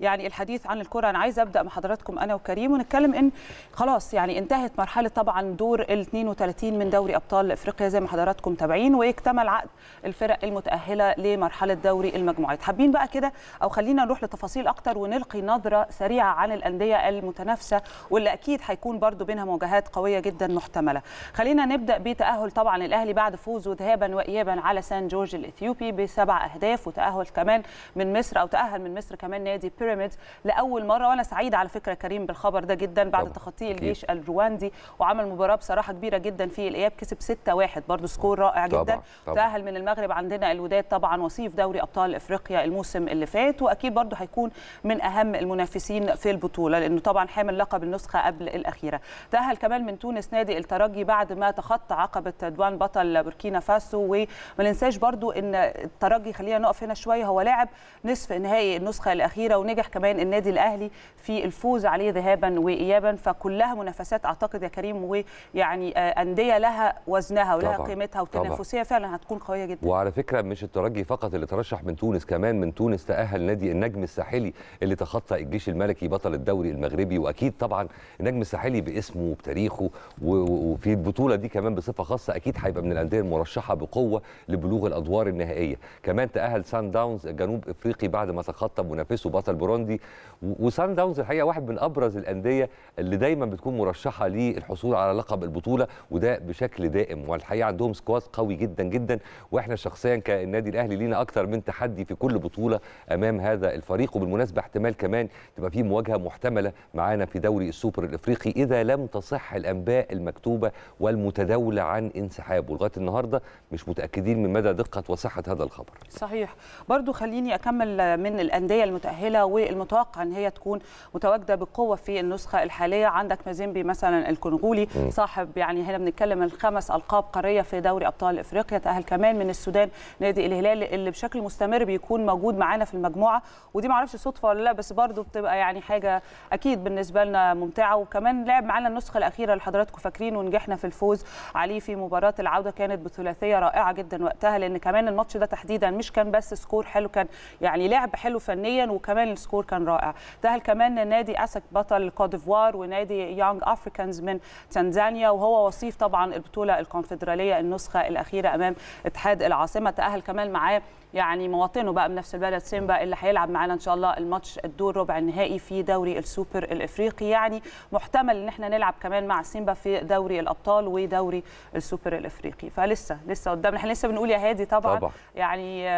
يعني الحديث عن الكره انا عايزه ابدا مع حضراتكم انا وكريم ونتكلم ان خلاص يعني انتهت مرحله طبعا دور ال 32 من دوري ابطال افريقيا زي ما حضراتكم تابعين واكتمل عقد الفرق المتاهله لمرحله دوري المجموعات حابين بقى كده او خلينا نروح لتفاصيل اكتر ونلقي نظره سريعه عن الانديه المتنافسه واللي اكيد هيكون برضو بينها مواجهات قويه جدا محتمله خلينا نبدا بتاهل طبعا الاهلي بعد فوزه ذهابا وايابا على سان جورج الاثيوبي بسبع اهداف وتاهل كمان من مصر او تاهل من مصر كمان نادي بير بيراميدز لاول مره وانا سعيده على فكره كريم بالخبر ده جدا بعد تخطي الجيش الرواندي وعمل مباراه بصراحه كبيره جدا في الاياب كسب 6-1 برضه سكور رائع جدا تاهل من المغرب عندنا الوداد طبعا وصيف دوري ابطال افريقيا الموسم اللي فات واكيد برضه هيكون من اهم المنافسين في البطوله لانه طبعا حامل لقب النسخه قبل الاخيره تاهل كمان من تونس نادي الترجي بعد ما تخطى عقبه دوان بطل بوركينا فاسو وما ننساش برضه ان الترجي خلينا نقف هنا شويه هو لاعب نصف نهائي النسخه الاخيره ونجح ونجح كمان النادي الاهلي في الفوز عليه ذهابا وايابا فكلها منافسات اعتقد يا كريم ويعني آه، انديه لها وزنها ولها طبعا. قيمتها والتنافسيه فعلا هتكون قويه جدا وعلى فكره مش الترجي فقط اللي ترشح من تونس كمان من تونس تاهل نادي النجم الساحلي اللي تخطى الجيش الملكي بطل الدوري المغربي واكيد طبعا النجم الساحلي باسمه وبتاريخه وفي البطوله دي كمان بصفه خاصه اكيد هيبقى من الانديه المرشحه بقوه لبلوغ الادوار النهائيه كمان تاهل سان داونز جنوب افريقي بعد ما تخطى منافسه بطل البراندي وسان داونز الحقيقه واحد من ابرز الانديه اللي دايما بتكون مرشحه للحصول على لقب البطوله وده بشكل دائم والحقيقه عندهم سكواد قوي جدا جدا واحنا شخصيا كالنادي الاهلي لينا اكثر من تحدي في كل بطوله امام هذا الفريق وبالمناسبه احتمال كمان تبقى في مواجهه محتمله معانا في دوري السوبر الافريقي اذا لم تصح الانباء المكتوبه والمتداوله عن انسحابه لغايه النهارده مش متاكدين من مدى دقه وصحه هذا الخبر صحيح برضو خليني اكمل من الانديه المتاهله و قوي المتوقع ان هي تكون متواجده بقوه في النسخه الحاليه عندك مازيمبي مثلا الكونغولي صاحب يعني هنا بنتكلم الخمس القاب قاريه في دوري ابطال افريقيا تاهل كمان من السودان نادي الهلال اللي بشكل مستمر بيكون موجود معانا في المجموعه ودي معرفش صدفه ولا لا بس برضو بتبقى يعني حاجه اكيد بالنسبه لنا ممتعه وكمان لعب معانا النسخه الاخيره اللي حضراتكم فاكرين ونجحنا في الفوز عليه في مباراه العوده كانت بثلاثيه رائعه جدا وقتها لان كمان الماتش ده تحديدا مش كان بس سكور حلو كان يعني لعب حلو فنيا وكمان السكور السكور كان رائع تأهل كمان نادي أسك بطل كوديفوار ونادي يونج أفريكانز من تنزانيا وهو وصيف طبعا البطولة الكونفدرالية النسخة الأخيرة أمام اتحاد العاصمة تأهل كمان معاه يعني مواطنه بقى من نفس البلد سيمبا اللي هيلعب معانا ان شاء الله الماتش الدور ربع النهائي في دوري السوبر الافريقي يعني محتمل ان احنا نلعب كمان مع سيمبا في دوري الابطال ودوري السوبر الافريقي فلسه لسه قدامنا احنا لسه بنقول يا هادي طبعا, طبعا. يعني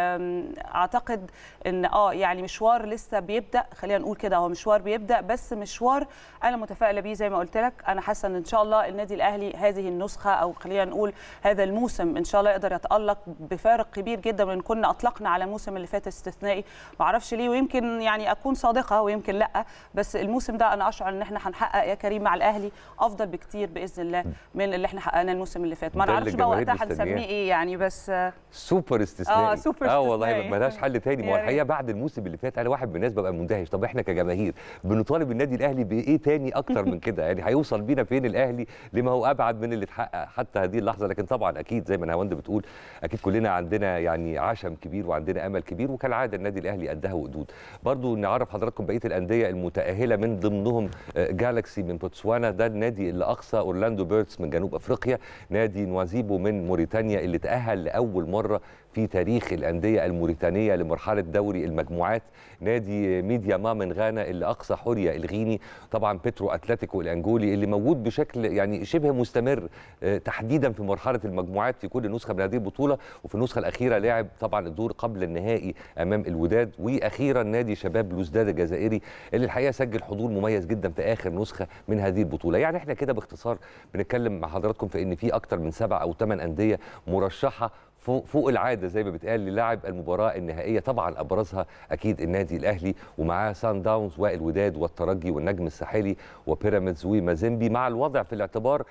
اعتقد ان اه يعني مشوار لسه بي بيبدا خلينا نقول كده هو مشوار بيبدا بس مشوار انا متفائله بيه زي ما قلت لك انا حاسه ان ان شاء الله النادي الاهلي هذه النسخه او خلينا نقول هذا الموسم ان شاء الله يقدر يتالق بفارق كبير جدا من كنا اطلقنا على الموسم اللي فات استثنائي ما اعرفش ليه ويمكن يعني اكون صادقه ويمكن لا بس الموسم ده انا اشعر ان احنا هنحقق يا كريم مع الاهلي افضل بكتير باذن الله من اللي احنا حققناه الموسم اللي فات ما اعرفش بقى وقتها هنسميه ايه يعني بس سوبر استثنائي اه سوبر استثنائي اه والله ما لهاش حل تاني ما هو الحقيقه بعد الموسم اللي فات انا واحد بالنسبه ببقى مندهش طب احنا كجماهير بنطالب النادي الاهلي بايه تاني اكتر من كده يعني هيوصل بينا فين الاهلي لما هو ابعد من اللي اتحقق حتى هذه اللحظه لكن طبعا اكيد زي ما هوند بتقول اكيد كلنا عندنا يعني عشم كبير وعندنا امل كبير وكالعاده النادي الاهلي قدها وقدود برضو نعرف حضراتكم بقيه الانديه المتاهله من ضمنهم جالاكسي آه، من بوتسوانا ده النادي اللي اقصى اورلاندو بيردز من جنوب افريقيا نادي نوازيبو من موريتانيا اللي تاهل لاول مره في تاريخ الأندية الموريتانية لمرحلة دوري المجموعات نادي ميديا ما من غانا اللي أقصى حرية الغيني طبعا بترو أتلتيكو الأنجولي اللي موجود بشكل يعني شبه مستمر آه، تحديدا في مرحلة المجموعات في كل نسخة من هذه البطولة وفي النسخة الأخيرة لعب طبعا الدور قبل النهائي أمام الوداد وأخيرا نادي شباب لوزداد الجزائري اللي الحقيقة سجل حضور مميز جدا في آخر نسخة من هذه البطولة يعني احنا كده باختصار بنتكلم مع حضراتكم في ان في اكتر من سبع او ثمان انديه مرشحه فوق, فوق العاده زي ما بتقال للاعب المباراه النهائيه طبعا ابرزها اكيد النادي الاهلي ومعاه سان داونز والوداد والترجي والنجم الساحلي وبيراميدز ومازيمبي مع الوضع في الاعتبار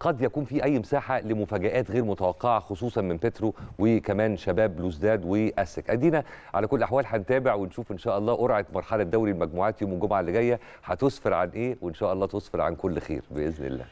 قد يكون في اي مساحه لمفاجات غير متوقعه خصوصا من بيترو وكمان شباب لوزداد واسك ادينا على كل الاحوال هنتابع ونشوف ان شاء الله قرعه مرحله دوري المجموعات يوم الجمعه اللي جايه هتسفر عن ايه وان شاء الله تسفر عن كل خير باذن الله